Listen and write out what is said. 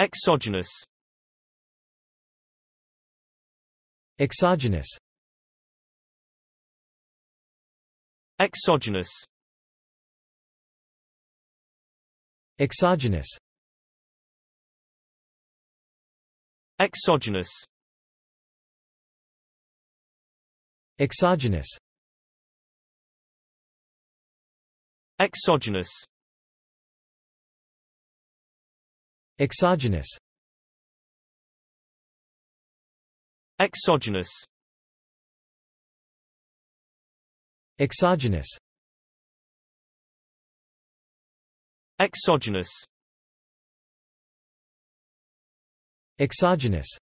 Exogenous Exogenous Exogenous Exogenous Exogenous Exogenous Exogenous Exogenous Exogenous Exogenous Exogenous Exogenous